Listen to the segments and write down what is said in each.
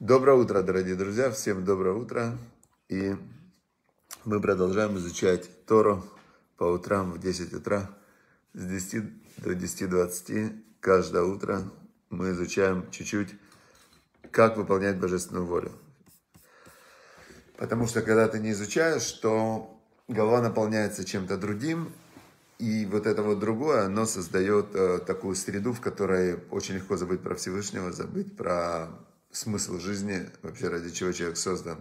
Доброе утро, дорогие друзья, всем доброе утро. И мы продолжаем изучать Тору по утрам в 10 утра, с 10 до 10.20 каждое утро мы изучаем чуть-чуть, как выполнять божественную волю. Потому что когда ты не изучаешь, то голова наполняется чем-то другим, и вот это вот другое, оно создает э, такую среду, в которой очень легко забыть про Всевышнего, забыть про смысл жизни, вообще ради чего человек создан.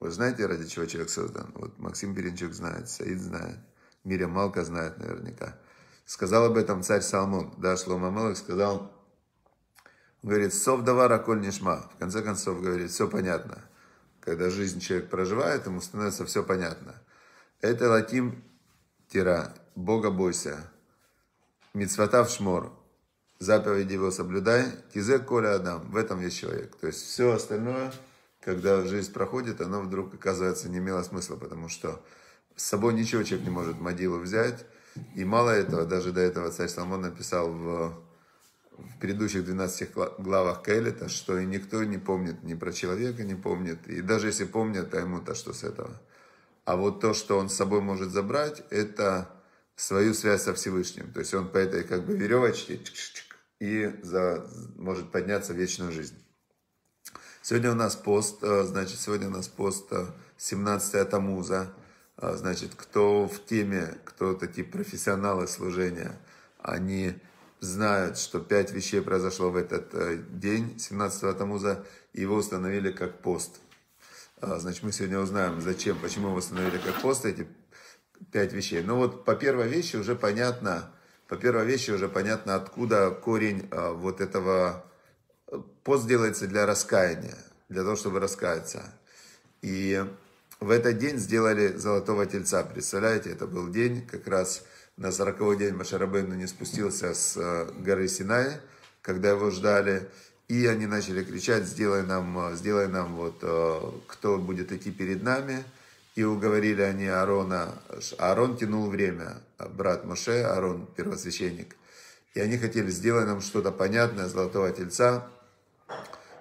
Вы знаете, ради чего человек создан? Вот Максим Беренчук знает, Саид знает, Миря Малка знает наверняка. Сказал об этом царь Салмон, да, Шлома Малых сказал, он говорит, сов давара коль шма В конце концов, говорит, все понятно. Когда жизнь человек проживает, ему становится все понятно. Это латим тира, Бога бойся, мицватав шмор, заповеди его соблюдай, кизе коля адам, в этом есть человек. То есть все остальное, когда жизнь проходит, оно вдруг оказывается не имело смысла, потому что с собой ничего человек не может могилу взять. И мало этого, даже до этого царь Соломон написал в, в предыдущих 12 главах Каэлита, что и никто не помнит, ни про человека не помнит, и даже если помнят, а ему-то что с этого. А вот то, что он с собой может забрать, это свою связь со Всевышним. То есть он по этой как бы веревочке и за, может подняться в вечную жизнь. Сегодня у нас пост, э, значит, сегодня у нас пост 17 э, Тамуза. Э, значит, кто в теме, кто такие профессионалы служения, они знают, что пять вещей произошло в этот день, 17 го Тамуза, и его установили как пост. Значит, мы сегодня узнаем, зачем, почему его установили как пост, эти пять вещей. Но ну вот по первой вещи уже понятно, по первой вещи уже понятно, откуда корень э, вот этого... Э, пост делается для раскаяния, для того, чтобы раскаяться. И в этот день сделали золотого тельца. Представляете, это был день, как раз на сороковой день Машарабейну не спустился с э, горы Синай, когда его ждали. И они начали кричать, сделай нам, э, сделай нам вот, кто будет идти перед нами. И уговорили они Аарона. Аарон тянул время. А брат Моше, Аарон, первосвященник. И они хотели сделать нам что-то понятное, золотого тельца.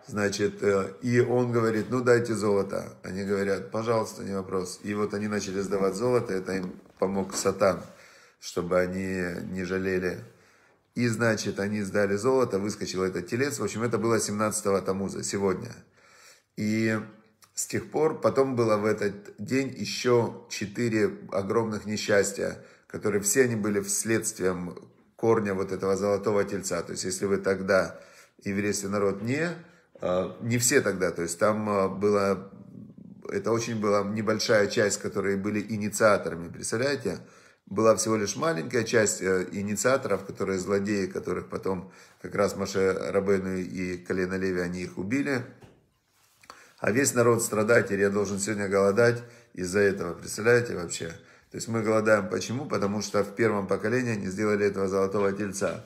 Значит, э, и он говорит, ну дайте золото. Они говорят, пожалуйста, не вопрос. И вот они начали сдавать золото, это им помог сатан, чтобы они не жалели. И, значит, они сдали золото, выскочил этот телец. В общем, это было 17-го Тамуза, сегодня. И с тех пор, потом было в этот день еще четыре огромных несчастья, которые все они были вследствием корня вот этого золотого тельца. То есть, если вы тогда, еврейский народ, не, а, не все тогда, то есть там а, было, это очень была небольшая часть, которые были инициаторами, представляете? была всего лишь маленькая часть э, инициаторов, которые злодеи, которых потом как раз Маше Рабену и колено Леви, они их убили а весь народ страдает, теперь я должен сегодня голодать из-за этого. Представляете вообще? То есть мы голодаем. Почему? Потому что в первом поколении не сделали этого золотого тельца.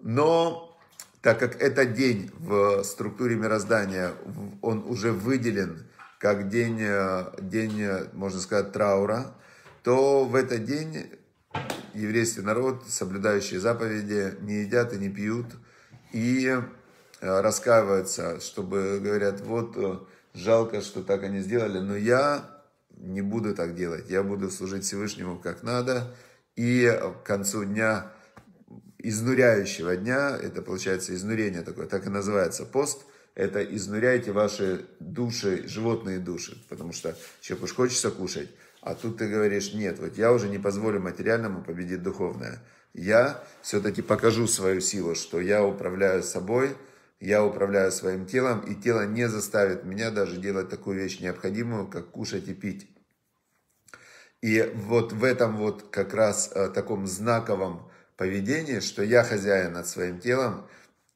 Но так как этот день в структуре мироздания, он уже выделен как день, э, день э, можно сказать, траура, то в этот день еврейский народ, соблюдающий заповеди, не едят и не пьют, и э, раскаиваются, чтобы, говорят, вот Жалко, что так они сделали, но я не буду так делать. Я буду служить Всевышнему как надо. И к концу дня, изнуряющего дня, это получается изнурение такое, так и называется пост, это изнуряйте ваши души, животные души, потому что человеку уж хочется кушать, а тут ты говоришь, нет, вот я уже не позволю материальному победить духовное. Я все-таки покажу свою силу, что я управляю собой, я управляю своим телом, и тело не заставит меня даже делать такую вещь необходимую, как кушать и пить. И вот в этом вот как раз э, таком знаковом поведении, что я хозяин над своим телом,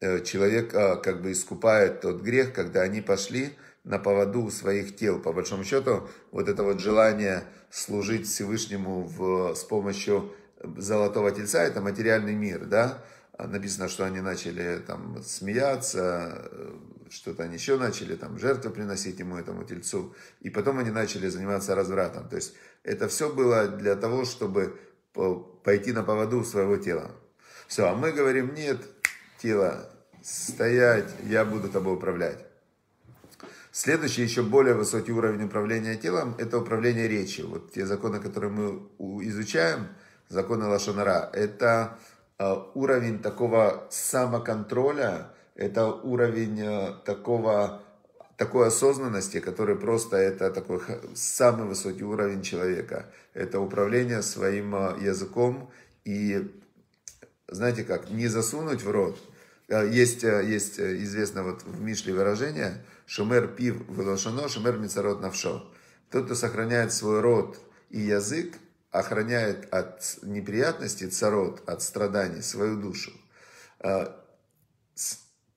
э, человек э, как бы искупает тот грех, когда они пошли на поводу своих тел. По большому счету, вот это вот желание служить Всевышнему в, с помощью золотого тельца, это материальный мир, да, написано, что они начали там смеяться, э, что-то они еще начали там жертву приносить ему, этому тельцу, и потом они начали заниматься развратом. То есть это все было для того, чтобы пойти на поводу своего тела. Все, а мы говорим, нет, тело, стоять, я буду тобой управлять. Следующий, еще более высокий уровень управления телом, это управление речью. Вот те законы, которые мы изучаем, законы Лашонара, это а, уровень такого самоконтроля, это уровень э, такого, такой осознанности, который просто это такой самый высокий уровень человека. Это управление своим э, языком и, знаете как, не засунуть в рот. Э, есть, есть известно вот в Мишле выражение «шумер пив вылошено, шумер мицарот навшо». Тот, кто сохраняет свой рот и язык, охраняет от неприятностей, царот, от страданий свою душу. А,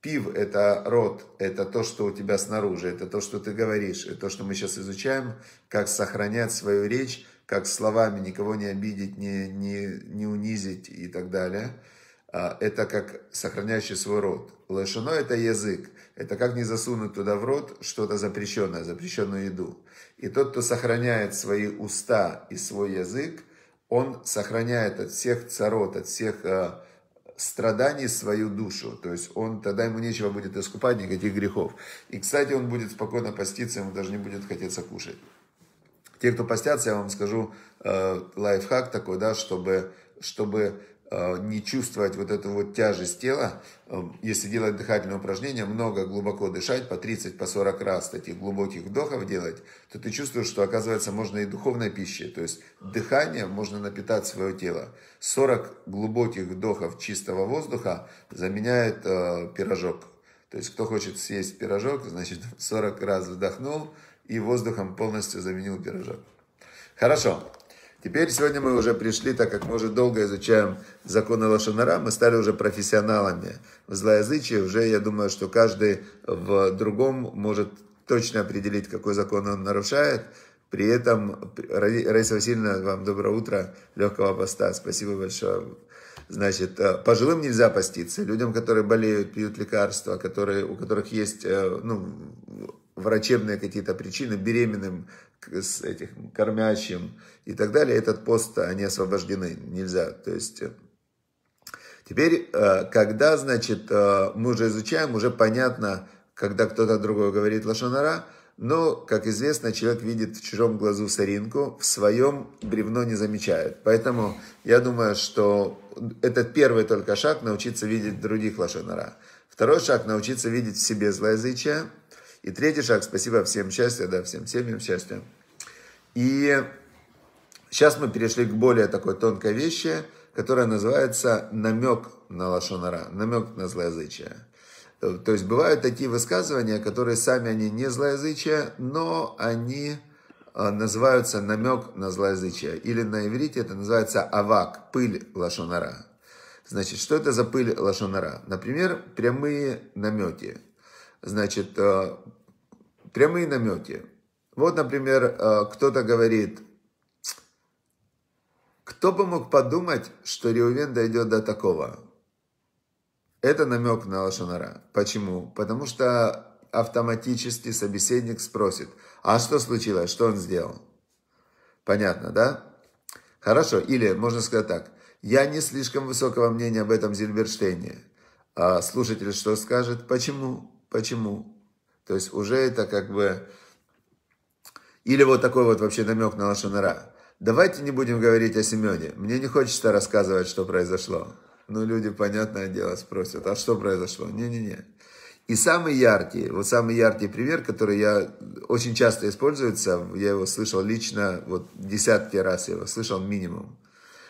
пив – это рот, это то, что у тебя снаружи, это то, что ты говоришь, это то, что мы сейчас изучаем, как сохранять свою речь, как словами никого не обидеть, не, не, не унизить и так далее. А, это как сохраняющий свой рот. Лешино – это язык. Это как не засунуть туда в рот что-то запрещенное, запрещенную еду. И тот, кто сохраняет свои уста и свой язык, он сохраняет от всех царот, от всех э, страданий свою душу. То есть он, тогда ему нечего будет искупать никаких грехов. И, кстати, он будет спокойно поститься, ему даже не будет хотеться кушать. Те, кто постятся, я вам скажу э, лайфхак такой, да, чтобы, чтобы Э, не чувствовать вот эту вот тяжесть тела, э, если делать дыхательные упражнения, много глубоко дышать, по 30, по 40 раз таких глубоких вдохов делать, то ты чувствуешь, что оказывается можно и духовной пищей, то есть дыхание можно напитать свое тело. 40 глубоких вдохов чистого воздуха заменяет э, пирожок. То есть кто хочет съесть пирожок, значит 40 раз вдохнул и воздухом полностью заменил пирожок. Хорошо, Теперь сегодня мы уже пришли, так как мы уже долго изучаем законы Лошанара, мы стали уже профессионалами в злоязычии. Уже я думаю, что каждый в другом может точно определить, какой закон он нарушает. При этом, Раиса Васильевна, вам доброе утро, легкого поста, спасибо большое. Значит, э, пожилым нельзя поститься, людям, которые болеют, пьют лекарства, которые, у которых есть э, ну, врачебные какие-то причины, беременным, с этих кормящим и так далее, этот пост, они освобождены, нельзя. То есть, э, теперь, э, когда, значит, э, мы уже изучаем, уже понятно, когда кто-то другой говорит лошонара, но, как известно, человек видит в чужом глазу соринку, в своем бревно не замечает. Поэтому я думаю, что этот первый только шаг – научиться видеть других лошонара. Второй шаг – научиться видеть в себе злоязычие – и третий шаг, спасибо всем счастья, да, всем семьям счастья. И сейчас мы перешли к более такой тонкой вещи, которая называется намек на лошонара, намек на злоязычие. То есть бывают такие высказывания, которые сами они не злоязычие, но они а, называются намек на злоязычие. Или на иврите это называется авак, пыль лошонара. Значит, что это за пыль лошонара? Например, прямые намеки значит, э, прямые намеки. Вот, например, э, кто-то говорит, кто бы мог подумать, что Реувен дойдет до такого? Это намек на Лошонара. Почему? Потому что автоматически собеседник спросит, а что случилось, что он сделал? Понятно, да? Хорошо, или можно сказать так, я не слишком высокого мнения об этом Зильберштейне. А слушатель что скажет? Почему? Почему? То есть уже это как бы... Или вот такой вот вообще намек на лошонара. Давайте не будем говорить о Семене. Мне не хочется рассказывать, что произошло. Ну, люди, понятное дело, спросят, а что произошло? Не-не-не. И самый яркий, вот самый яркий пример, который я очень часто используется, я его слышал лично, вот десятки раз я его слышал минимум.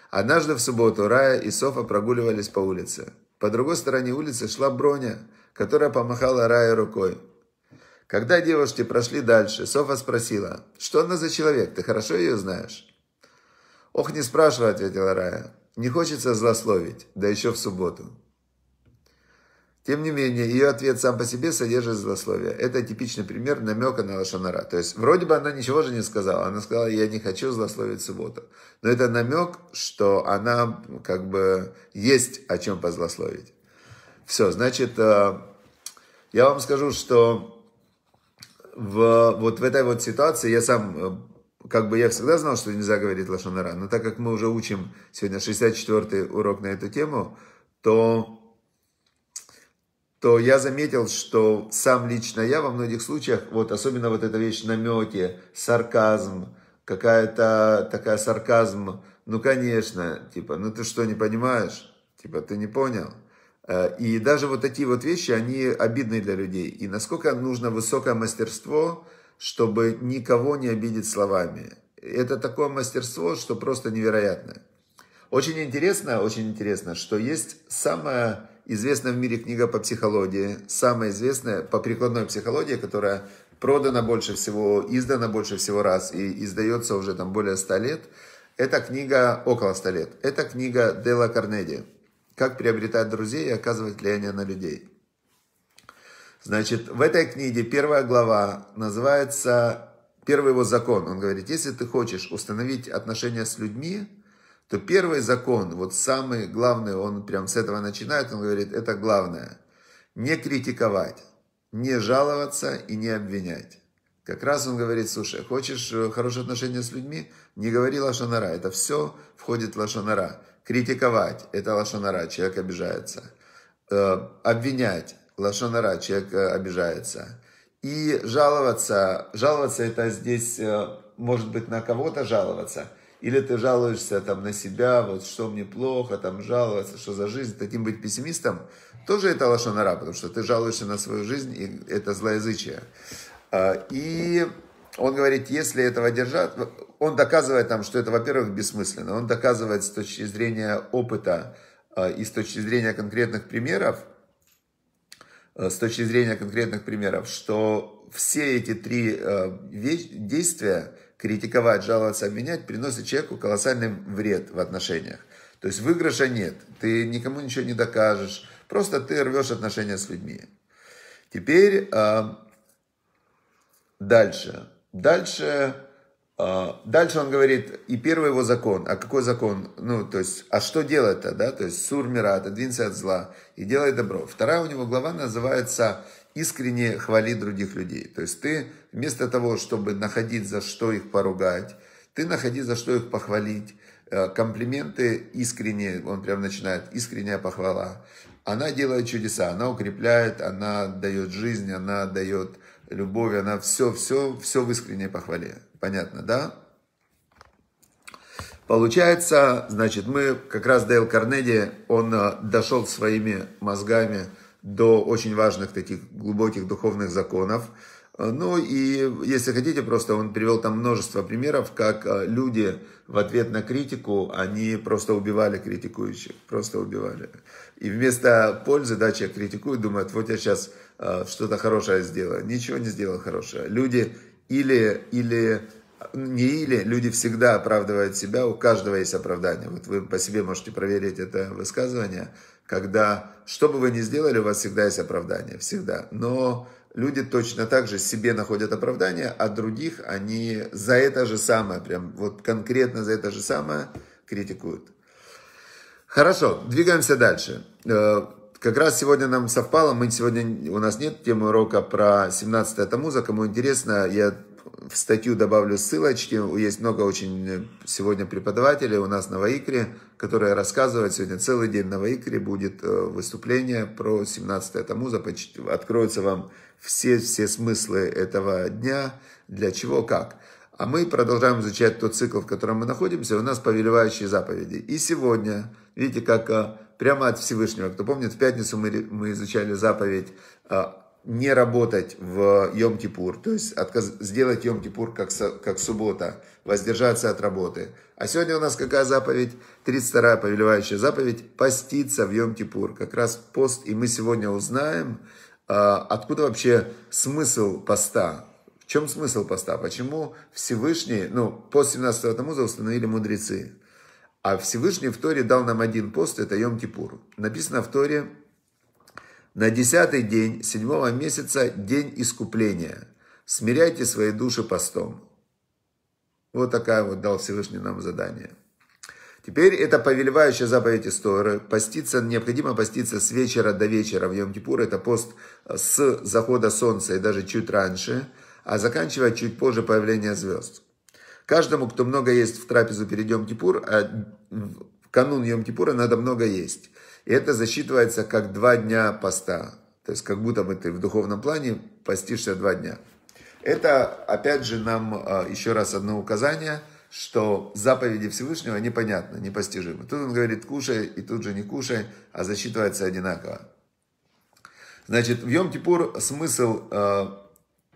Однажды в субботу Рая и Софа прогуливались по улице. По другой стороне улицы шла Броня – которая помахала Рае рукой. Когда девушки прошли дальше, Софа спросила, «Что она за человек? Ты хорошо ее знаешь?» «Ох, не спрашивай», — ответила Рая. «Не хочется злословить, да еще в субботу». Тем не менее, ее ответ сам по себе содержит злословие. Это типичный пример намека на лошонара. То есть, вроде бы она ничего же не сказала. Она сказала, я не хочу злословить субботу. Но это намек, что она как бы есть о чем позлословить. Все, значит, э, я вам скажу, что в, вот в этой вот ситуации я сам, э, как бы я всегда знал, что нельзя говорить лошонара, но так как мы уже учим сегодня 64-й урок на эту тему, то то я заметил, что сам лично я во многих случаях, вот особенно вот эта вещь намеки, сарказм, какая-то такая сарказм, ну конечно, типа, ну ты что, не понимаешь? Типа, ты не понял? Э, и даже вот такие вот вещи, они обидны для людей. И насколько нужно высокое мастерство, чтобы никого не обидеть словами. Это такое мастерство, что просто невероятное. Очень интересно, очень интересно, что есть самая известная в мире книга по психологии, самая известная по прикладной психологии, которая продана больше всего, издана больше всего раз и издается уже там более 100 лет. Эта книга, около 100 лет, это книга Дела Карнеди. Как приобретать друзей и оказывать влияние на людей. Значит, в этой книге первая глава называется «Первый его закон». Он говорит, если ты хочешь установить отношения с людьми, то первый закон, вот самый главный, он прям с этого начинает, он говорит, это главное. Не критиковать, не жаловаться и не обвинять. Как раз он говорит, слушай, хочешь э, хорошие отношения с людьми? Не говори лошонара. Это все входит в лошонара. Критиковать – это лошонара, человек обижается. Э, обвинять – лошонара, человек э, обижается. И жаловаться, жаловаться это здесь, э, может быть, на кого-то жаловаться – или ты жалуешься там на себя, вот что мне плохо, там жаловаться, что за жизнь, таким быть пессимистом, тоже это лошонара, потому что ты жалуешься на свою жизнь, и это злоязычие. И он говорит, если этого держат, он доказывает нам, что это, во-первых, бессмысленно. Он доказывает с точки зрения опыта э, и с точки зрения конкретных примеров, э, с точки зрения конкретных примеров, что все эти три э, действия, критиковать, жаловаться, обвинять, приносят человеку колоссальный вред в отношениях. То есть выигрыша нет, ты никому ничего не докажешь, просто ты рвешь отношения с людьми. Теперь дальше. Дальше, а, дальше он говорит, и первый его закон, а какой закон, ну, то есть, а что делать-то, да, то есть, сур мира, отодвинься от зла и делай добро. Вторая у него глава называется «Искренне хвали других людей». То есть, ты вместо того, чтобы находить за что их поругать, ты находи за что их похвалить, э, комплименты искренне, он прям начинает, искренняя похвала. Она делает чудеса, она укрепляет, она дает жизнь, она дает любовь, она все, все, все в искренней похвале. Понятно, да? Получается, значит, мы, как раз Дейл Карнеди он э, дошел своими мозгами до очень важных таких глубоких духовных законов. Э, ну и, если хотите, просто он привел там множество примеров, как э, люди в ответ на критику, они просто убивали критикующих, просто убивали. И вместо пользы, да, человек критикует, думает, вот я сейчас Э, что-то хорошее сделаю. Ничего не сделал хорошее. Люди или, или, не или, люди всегда оправдывают себя, у каждого есть оправдание. Вот вы по себе можете проверить это высказывание, когда, что бы вы ни сделали, у вас всегда есть оправдание, всегда. Но люди точно так же себе находят оправдание, а других они за это же самое, прям вот конкретно за это же самое критикуют. Хорошо, двигаемся дальше. Э, как раз сегодня нам совпало, мы сегодня, у нас нет темы урока про 17-е Тамуза, кому интересно, я в статью добавлю ссылочки, есть много очень сегодня преподавателей у нас на Ваикре, которые рассказывают, сегодня целый день на Ваикре будет э, выступление про 17-е Тамуза, откроются вам все, все смыслы этого дня, для чего, как. А мы продолжаем изучать тот цикл, в котором мы находимся, у нас повелевающие заповеди. И сегодня, видите, как э, прямо от Всевышнего. Кто помнит, в пятницу мы, мы изучали заповедь а, не работать в Йом-Кипур, то есть отказ, сделать Йом-Кипур как, как суббота, воздержаться от работы. А сегодня у нас какая заповедь? 32-я повелевающая заповедь – поститься в Йом-Кипур. Как раз пост, и мы сегодня узнаем, а, откуда вообще смысл поста. В чем смысл поста? Почему Всевышний, ну, после 17-го Тамуза установили мудрецы. А Всевышний в Торе дал нам один пост, это Йом-Кипур. Написано в Торе, на десятый день седьмого месяца день искупления. Смиряйте свои души постом. Вот такая вот дал Всевышний нам задание. Теперь это повелевающая заповедь истории. Поститься, необходимо поститься с вечера до вечера в Йом-Кипур. Это пост э, с захода солнца и даже чуть раньше, а заканчивать чуть позже появления звезд. Каждому, кто много ест в трапезу перед Йом-Кипур, а в канун Йом-Кипура надо много есть. И это засчитывается как два дня поста. То есть как будто бы ты в духовном плане постишься два дня. Это, опять же, нам а, еще раз одно указание, что заповеди Всевышнего непонятны, непостижимы. Тут он говорит «кушай» и тут же «не кушай», а засчитывается одинаково. Значит, в Йом-Кипур смысл а,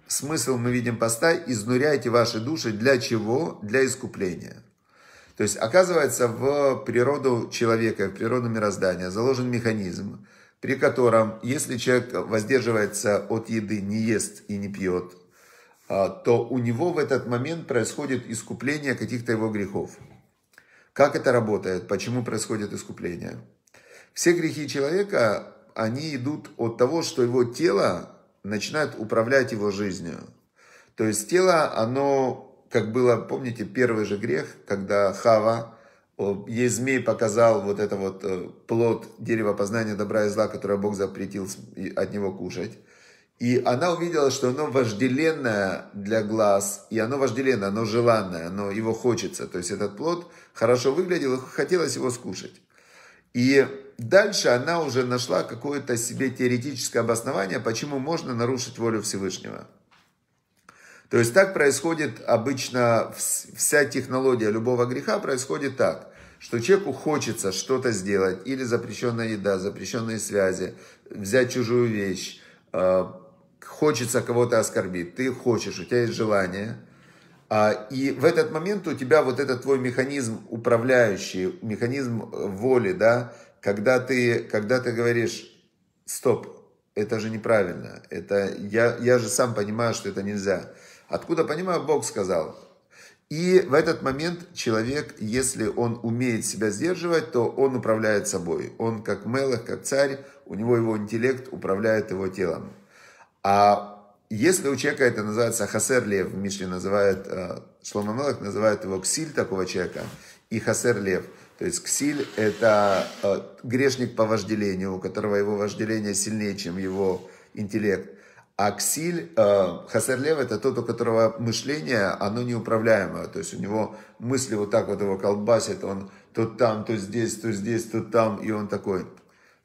смысл мы видим поста, изнуряйте ваши души для чего? Для искупления. То есть, оказывается, в природу человека, в природу мироздания заложен механизм, при котором, если человек воздерживается от еды, не ест и не пьет, а, то у него в этот момент происходит искупление каких-то его грехов. Как это работает? Почему происходит искупление? Все грехи человека, они идут от того, что его тело начинают управлять его жизнью. То есть тело, оно, как было, помните, первый же грех, когда Хава, ей змей показал вот это вот э, плод дерева познания добра и зла, которое Бог запретил от него кушать. И она увидела, что оно вожделенное для глаз, и оно вожделенное, оно желанное, оно его хочется. То есть этот плод хорошо выглядел, и хотелось его скушать. И дальше она уже нашла какое-то себе теоретическое обоснование, почему можно нарушить волю Всевышнего. То есть так происходит обычно вся технология любого греха происходит так, что человеку хочется что-то сделать, или запрещенная еда, запрещенные связи, взять чужую вещь, а, хочется кого-то оскорбить, ты хочешь, у тебя есть желание, а, и в этот момент у тебя вот этот твой механизм управляющий, механизм воли, да, когда ты, когда ты говоришь, стоп, это же неправильно, это, я, я же сам понимаю, что это нельзя. Откуда понимаю, Бог сказал. И в этот момент человек, если он умеет себя сдерживать, то он управляет собой. Он как Мелах, как царь, у него его интеллект управляет его телом. А если у человека это называется хасерлев, в Мишле называет, э, Шлома Мелах называет его ксиль такого человека, и хасерлев – то есть ксиль – это э, грешник по вожделению, у которого его вожделение сильнее, чем его интеллект. А ксиль, э, хасерлев – это тот, у которого мышление, оно неуправляемое. То есть у него мысли вот так вот его колбасит, он то там, то здесь, то здесь, то там, и он такой.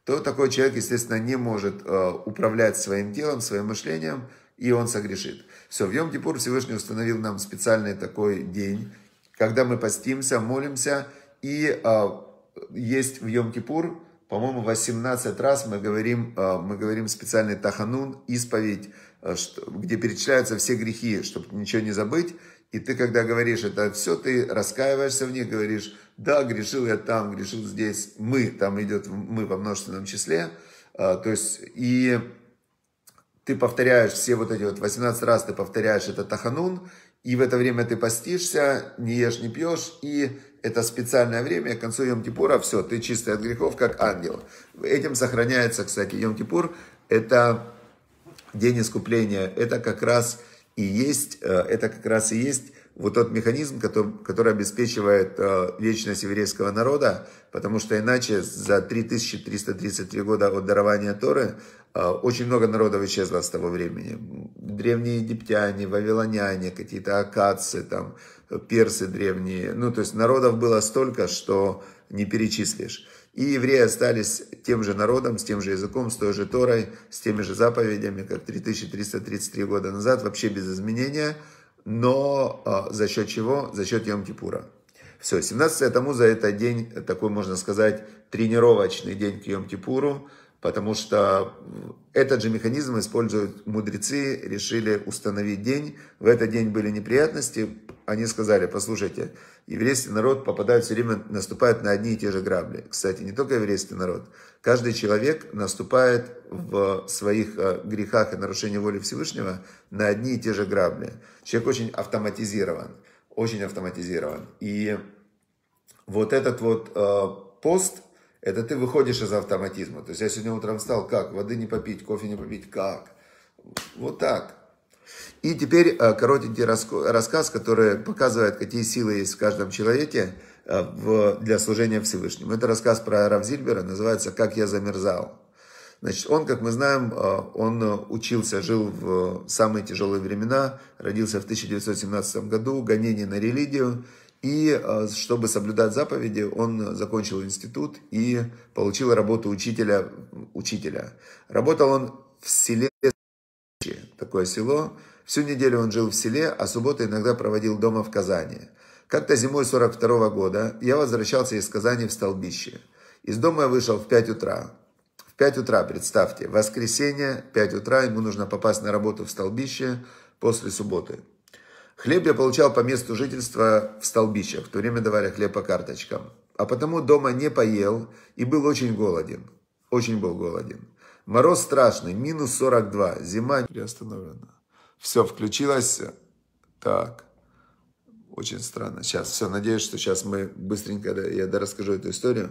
То такой человек, естественно, не может э, управлять своим телом, своим мышлением, и он согрешит. Все, в Йом-Кипур Всевышний установил нам специальный такой день, когда мы постимся, молимся – и а, есть в Йом-Кипур, по-моему, 18 раз мы говорим, а, мы говорим специальный таханун, исповедь, а, где перечисляются все грехи, чтобы ничего не забыть. И ты, когда говоришь это все, ты раскаиваешься в них, говоришь, да, грешил я там, грешил здесь, мы, там идет мы во множественном числе. То есть, и ты повторяешь все вот эти вот 18 раз ты повторяешь это таханун, и в это время ты постишься, не ешь, не пьешь, и это специальное время, к концу Йом-Кипура все, ты чистый от грехов, как ангел. Этим сохраняется, кстати, Йом-Кипур, это день искупления, это как раз и есть, э, это как раз и есть вот тот механизм, который, который обеспечивает э, вечность еврейского народа, потому что иначе за 3333 года от дарования Торы э, очень много народов исчезло с того времени. Древние египтяне, вавилоняне, какие-то акадцы, там, персы древние. Ну, то есть народов было столько, что не перечислишь. И евреи остались тем же народом, с тем же языком, с той же Торой, с теми же заповедями, как 3333 года назад, вообще без изменения. Но э, за счет чего? За счет Йом-Кипура. Все, 17 тому за это день, такой, можно сказать, тренировочный день к Йом-Кипуру, потому что этот же механизм используют мудрецы, решили установить день. В этот день были неприятности, они сказали, послушайте, еврейский народ попадает все время, наступает на одни и те же грабли. Кстати, не только еврейский народ. Каждый человек наступает в своих э, грехах и нарушении воли Всевышнего на одни и те же грабли. Человек очень автоматизирован. Очень автоматизирован. И вот этот вот э, пост, это ты выходишь из автоматизма. То есть я сегодня утром встал, как? Воды не попить, кофе не попить, как? Вот так. И теперь э, коротенький рассказ, который показывает, какие силы есть в каждом человеке э, для служения Всевышнему. Это рассказ про Равзильбера, называется «Как я замерзал». Значит, он, как мы знаем, э, он учился, жил в самые тяжелые времена, родился в 1917 году, гонение на религию, и чтобы соблюдать заповеди, он закончил институт и получил работу учителя. учителя. Работал он в селе такое село. Всю неделю он жил в селе, а субботу иногда проводил дома в Казани. Как-то зимой 42 года я возвращался из Казани в Столбище. Из дома я вышел в 5 утра. В 5 утра, представьте, воскресенье, 5 утра, ему нужно попасть на работу в Столбище после субботы. Хлеб я получал по месту жительства в Столбищах, в то время давали хлеб по карточкам. А потому дома не поел и был очень голоден. Очень был голоден. Мороз страшный, минус 42, зима приостановлена. Все, включилось. Так, очень странно. Сейчас, все, надеюсь, что сейчас мы быстренько, я расскажу эту историю.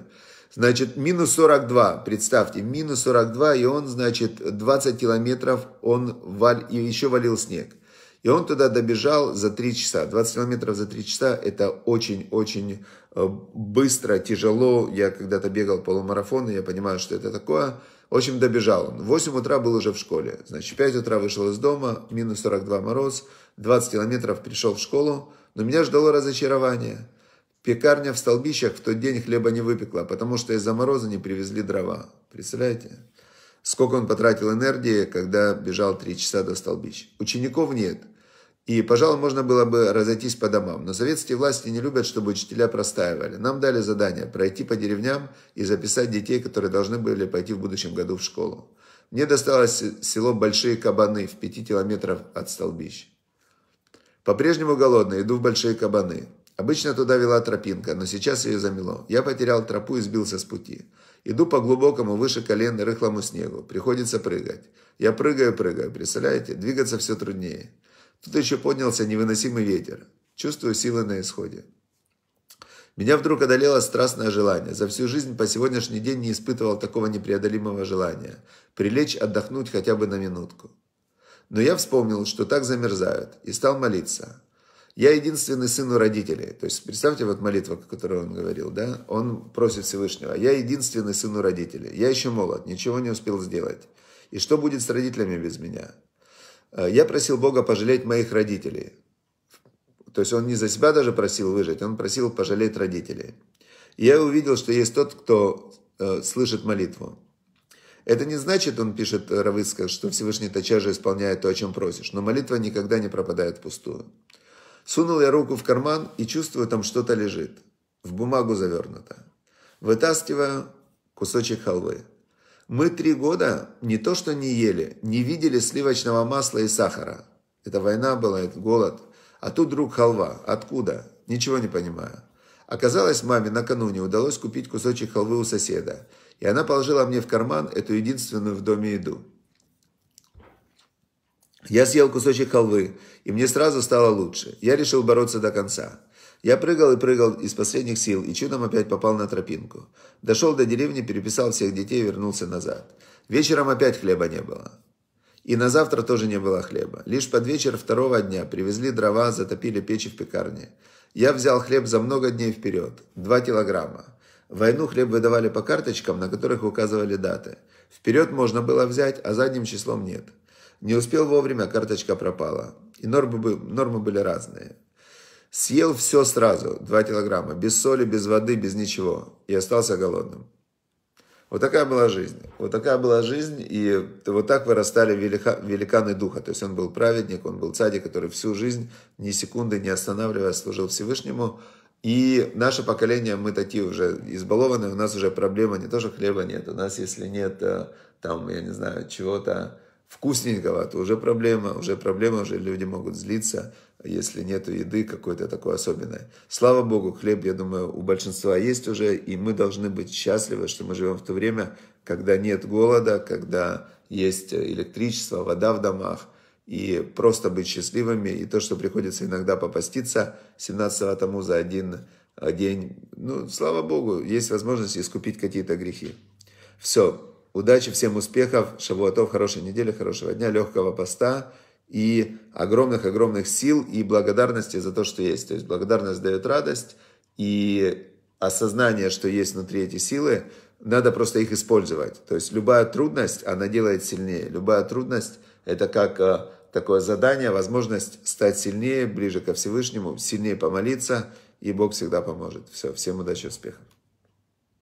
Значит, минус 42, представьте, минус 42, и он, значит, 20 километров, он валь, и еще валил снег. И он туда добежал за 3 часа. 20 километров за 3 часа – это очень-очень э, быстро, тяжело. Я когда-то бегал полумарафон, и я понимаю, что это такое – в общем, добежал он. В 8 утра был уже в школе. Значит, в 5 утра вышел из дома, минус 42 мороз, 20 километров пришел в школу, но меня ждало разочарование. Пекарня в Столбищах в тот день хлеба не выпекла, потому что из-за мороза не привезли дрова. Представляете? Сколько он потратил энергии, когда бежал 3 часа до Столбищ. Учеников нет. И, пожалуй, можно было бы разойтись по домам, но советские власти не любят, чтобы учителя простаивали. Нам дали задание пройти по деревням и записать детей, которые должны были пойти в будущем году в школу. Мне досталось село Большие Кабаны в пяти километров от столбищ. По-прежнему голодный, иду в Большие Кабаны. Обычно туда вела тропинка, но сейчас ее замело. Я потерял тропу и сбился с пути. Иду по глубокому, выше колен, рыхлому снегу. Приходится прыгать. Я прыгаю, прыгаю, представляете? Двигаться все труднее. Тут еще поднялся невыносимый ветер. Чувствую силы на исходе. Меня вдруг одолело страстное желание. За всю жизнь по сегодняшний день не испытывал такого непреодолимого желания. Прилечь, отдохнуть хотя бы на минутку. Но я вспомнил, что так замерзают, и стал молиться. Я единственный сын у родителей. То есть, представьте, вот молитва, о которой он говорил, да? Он просит Всевышнего. Я единственный сын у родителей. Я еще молод, ничего не успел сделать. И что будет с родителями без меня? Э, я просил Бога пожалеть моих родителей. То есть он не за себя даже просил выжить, он просил пожалеть родителей. я увидел, что есть тот, кто э, слышит молитву. Это не значит, он пишет э, Равыцка, что Всевышний тотчас же исполняет то, о чем просишь, но молитва никогда не пропадает впустую. Сунул я руку в карман и чувствую, там что-то лежит. В бумагу завернуто. Вытаскиваю кусочек халвы. Мы три года не то что не ели, не видели сливочного масла и сахара. Это война была, это голод. А тут друг халва. Откуда? Ничего не понимаю. Оказалось, маме накануне удалось купить кусочек халвы у соседа. И она положила мне в карман эту единственную в доме еду. Я съел кусочек халвы, и мне сразу стало лучше. Я решил бороться до конца. Я прыгал и прыгал из последних сил, и чудом опять попал на тропинку. Дошел до деревни, переписал всех детей и вернулся назад. Вечером опять хлеба не было. И на завтра тоже не было хлеба. Лишь под вечер второго дня привезли дрова, затопили печи в пекарне. Я взял хлеб за много дней вперед, Два килограмма. В войну хлеб выдавали по карточкам, на которых указывали даты. Вперед можно было взять, а задним числом нет. Не успел вовремя, карточка пропала. И нормы, нормы были разные. Съел все сразу, 2 килограмма, без соли, без воды, без ничего. И остался голодным. Вот такая была жизнь. Вот такая была жизнь, и вот так вырастали великаны духа. То есть он был праведник, он был царь который всю жизнь, ни секунды не останавливая, служил Всевышнему. И наше поколение, мы такие уже избалованные, у нас уже проблема не то, что хлеба нет, у нас если нет э, там, я не знаю, чего-то, вкусненького, то уже проблема, уже проблема, уже люди могут злиться, если нет еды какой-то такой особенной. Слава Богу, хлеб, я думаю, у большинства есть уже, и мы должны быть счастливы, что мы живем в то время, когда нет голода, когда есть электричество, вода в домах, и просто быть счастливыми, и то, что приходится иногда попаститься, 17-го тому за один э, день, ну, слава Богу, есть возможность искупить какие-то грехи. Все, Удачи, всем успехов, шавуатов, хорошей недели, хорошего дня, легкого поста и огромных-огромных сил и благодарности за то, что есть. То есть благодарность дает радость и осознание, что есть внутри эти силы, надо просто их использовать. То есть любая трудность, она делает сильнее. Любая трудность – это как э, такое задание, возможность стать сильнее, ближе ко Всевышнему, сильнее помолиться, и Бог всегда поможет. Все, всем удачи, успехов.